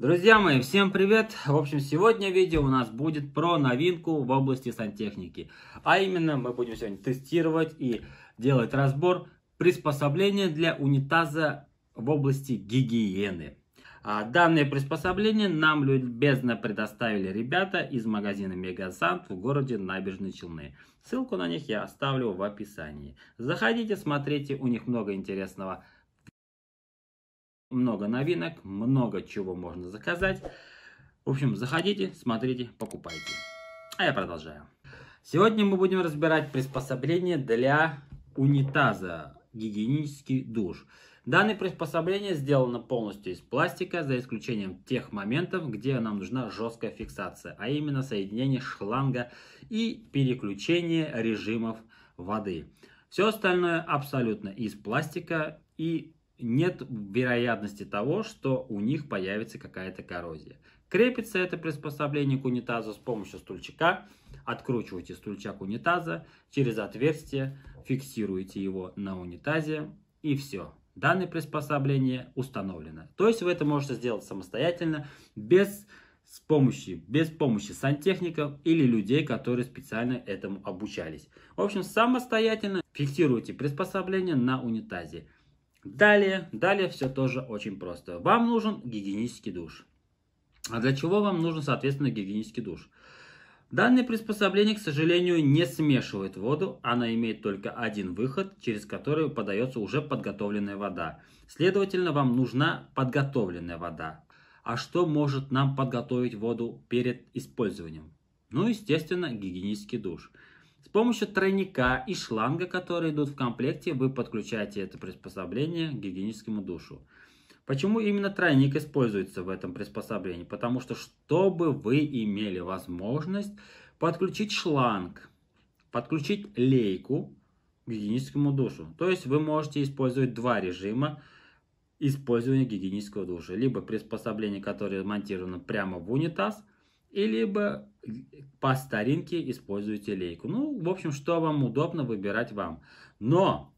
Друзья мои, всем привет! В общем, сегодня видео у нас будет про новинку в области сантехники. А именно, мы будем сегодня тестировать и делать разбор приспособления для унитаза в области гигиены. А данное приспособление нам любезно предоставили ребята из магазина Мегасант в городе Набережной Челны. Ссылку на них я оставлю в описании. Заходите, смотрите, у них много интересного много новинок, много чего можно заказать. В общем, заходите, смотрите, покупайте. А я продолжаю. Сегодня мы будем разбирать приспособление для унитаза, гигиенический душ. Данное приспособление сделано полностью из пластика, за исключением тех моментов, где нам нужна жесткая фиксация, а именно соединение шланга и переключение режимов воды. Все остальное абсолютно из пластика и нет вероятности того, что у них появится какая-то коррозия. Крепится это приспособление к унитазу с помощью стульчика. Откручиваете стульчак унитаза через отверстие, фиксируете его на унитазе и все. Данное приспособление установлено. То есть вы это можете сделать самостоятельно, без с помощью, без помощи сантехников или людей, которые специально этому обучались. В общем, самостоятельно фиксируйте приспособление на унитазе. Далее, далее все тоже очень просто. Вам нужен гигиенический душ. А для чего вам нужен, соответственно, гигиенический душ? Данное приспособление, к сожалению, не смешивает воду, она имеет только один выход, через который подается уже подготовленная вода. Следовательно, вам нужна подготовленная вода. А что может нам подготовить воду перед использованием? Ну, естественно, гигиенический душ помощью тройника и шланга, которые идут в комплекте, вы подключаете это приспособление к гигиеническому душу. Почему именно тройник используется в этом приспособлении? Потому что чтобы вы имели возможность подключить шланг, подключить лейку к гигиеническому душу. То есть вы можете использовать два режима использования гигиенического душа. Либо приспособление, которое монтировано прямо в унитаз, и либо по старинке используйте лейку. Ну, в общем, что вам удобно, выбирать вам. Но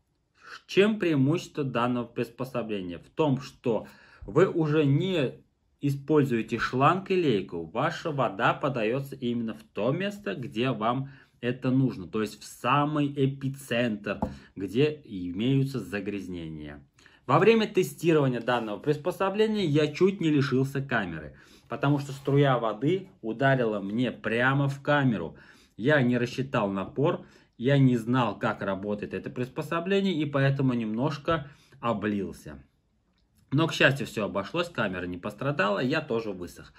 чем преимущество данного приспособления? В том, что вы уже не используете шланг и лейку, ваша вода подается именно в то место, где вам это нужно, то есть в самый эпицентр, где имеются загрязнения. Во время тестирования данного приспособления я чуть не лишился камеры, потому что струя воды ударила мне прямо в камеру. Я не рассчитал напор, я не знал, как работает это приспособление, и поэтому немножко облился. Но, к счастью, все обошлось, камера не пострадала, я тоже высох.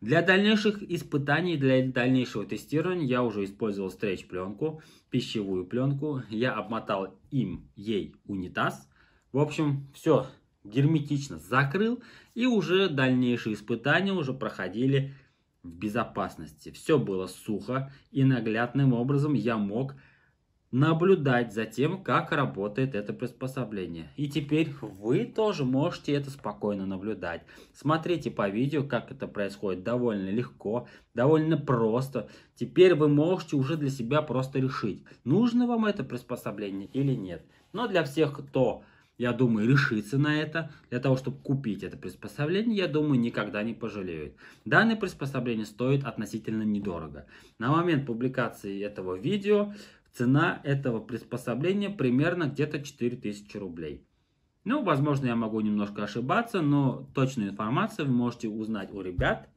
Для дальнейших испытаний, для дальнейшего тестирования я уже использовал стретч-пленку, пищевую пленку. Я обмотал им, ей унитаз. В общем, все герметично закрыл, и уже дальнейшие испытания уже проходили в безопасности. Все было сухо, и наглядным образом я мог наблюдать за тем, как работает это приспособление. И теперь вы тоже можете это спокойно наблюдать. Смотрите по видео, как это происходит довольно легко, довольно просто. Теперь вы можете уже для себя просто решить, нужно вам это приспособление или нет. Но для всех, кто я думаю, решится на это, для того, чтобы купить это приспособление, я думаю, никогда не пожалеют. Данное приспособление стоит относительно недорого. На момент публикации этого видео цена этого приспособления примерно где-то 4000 рублей. Ну, возможно, я могу немножко ошибаться, но точную информацию вы можете узнать у ребят,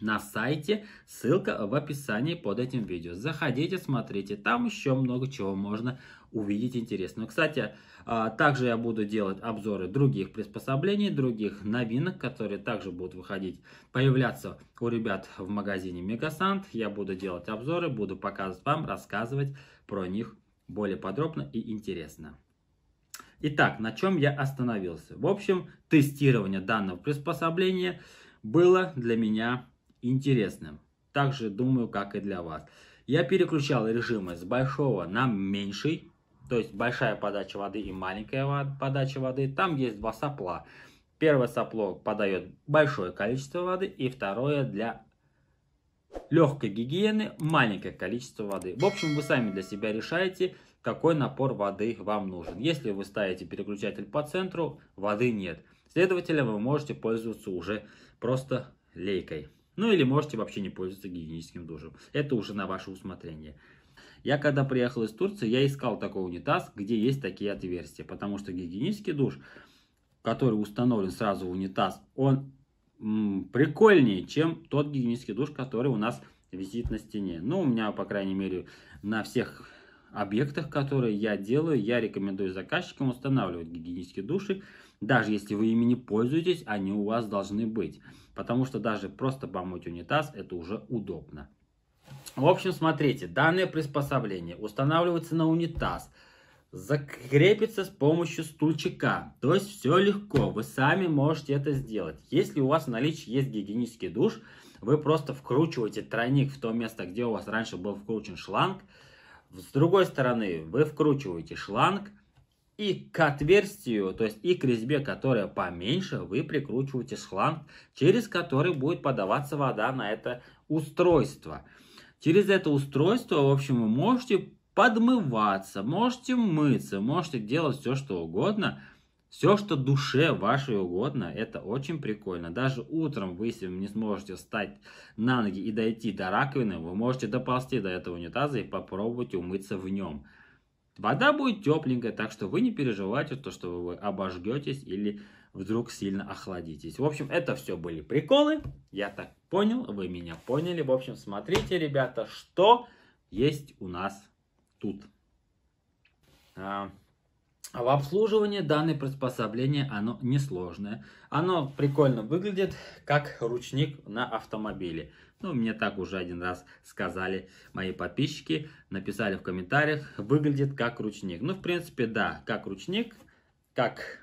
на сайте. Ссылка в описании под этим видео. Заходите, смотрите. Там еще много чего можно увидеть интересного. Кстати, а, также я буду делать обзоры других приспособлений, других новинок, которые также будут выходить, появляться у ребят в магазине Мегасант. Я буду делать обзоры, буду показывать вам, рассказывать про них более подробно и интересно. Итак, на чем я остановился? В общем, тестирование данного приспособления было для меня интересным. Также думаю, как и для вас. Я переключал режимы с большого на меньший. То есть большая подача воды и маленькая подача воды. Там есть два сопла. Первое сопло подает большое количество воды, и второе для легкой гигиены маленькое количество воды. В общем, вы сами для себя решаете, какой напор воды вам нужен. Если вы ставите переключатель по центру, воды нет. Следовательно, вы можете пользоваться уже просто лейкой. Ну или можете вообще не пользоваться гигиеническим душем. Это уже на ваше усмотрение. Я когда приехал из Турции, я искал такой унитаз, где есть такие отверстия. Потому что гигиенический душ, который установлен сразу в унитаз, он м, прикольнее, чем тот гигиенический душ, который у нас висит на стене. Ну, у меня, по крайней мере, на всех объектах, которые я делаю, я рекомендую заказчикам устанавливать гигиенические души. Даже если вы ими не пользуетесь, они у вас должны быть. Потому что даже просто помыть унитаз, это уже удобно. В общем, смотрите, данное приспособление устанавливается на унитаз, закрепится с помощью стульчика. То есть все легко, вы сами можете это сделать. Если у вас в наличии есть гигиенический душ, вы просто вкручиваете тройник в то место, где у вас раньше был вкручен шланг, с другой стороны, вы вкручиваете шланг, и к отверстию, то есть и к резьбе, которая поменьше, вы прикручиваете шланг, через который будет подаваться вода на это устройство. Через это устройство, в общем, вы можете подмываться, можете мыться, можете делать все, что угодно – все, что душе вашей угодно, это очень прикольно. Даже утром вы, если не сможете встать на ноги и дойти до раковины, вы можете доползти до этого унитаза и попробовать умыться в нем. Вода будет тепленькая, так что вы не переживайте, то, что вы обожгетесь или вдруг сильно охладитесь. В общем, это все были приколы. Я так понял, вы меня поняли. В общем, смотрите, ребята, что есть у нас тут. А, а В обслуживании данное приспособление оно несложное. Оно прикольно выглядит, как ручник на автомобиле. Ну, мне так уже один раз сказали мои подписчики, написали в комментариях, выглядит как ручник. Ну, в принципе, да, как ручник, как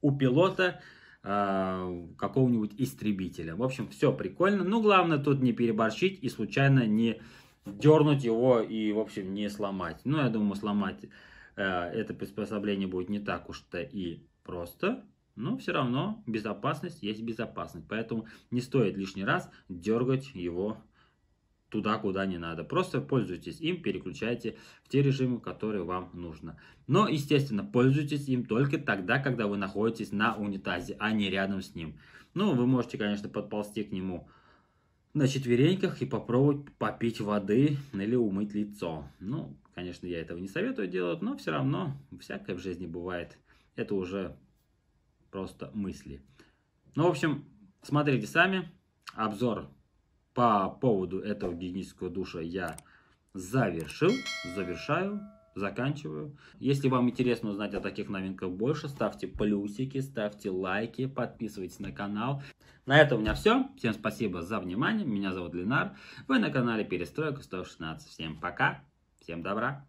у пилота э, какого-нибудь истребителя. В общем, все прикольно. Ну, главное тут не переборщить и случайно не дернуть его и, в общем, не сломать. Ну, я думаю, сломать Э, это приспособление будет не так уж-то и просто, но все равно безопасность есть безопасность. Поэтому не стоит лишний раз дергать его туда, куда не надо. Просто пользуйтесь им, переключайте в те режимы, которые вам нужно. Но, естественно, пользуйтесь им только тогда, когда вы находитесь на унитазе, а не рядом с ним. Ну, вы можете, конечно, подползти к нему на четвереньках и попробовать попить воды или умыть лицо. Ну, конечно, я этого не советую делать, но все равно всякое в жизни бывает. Это уже просто мысли. Ну, в общем, смотрите сами. Обзор по поводу этого гигиенического душа я завершил, завершаю заканчиваю. Если вам интересно узнать о таких новинках больше, ставьте плюсики, ставьте лайки, подписывайтесь на канал. На этом у меня все. Всем спасибо за внимание. Меня зовут Ленар. Вы на канале Перестройка 116. Всем пока. Всем добра.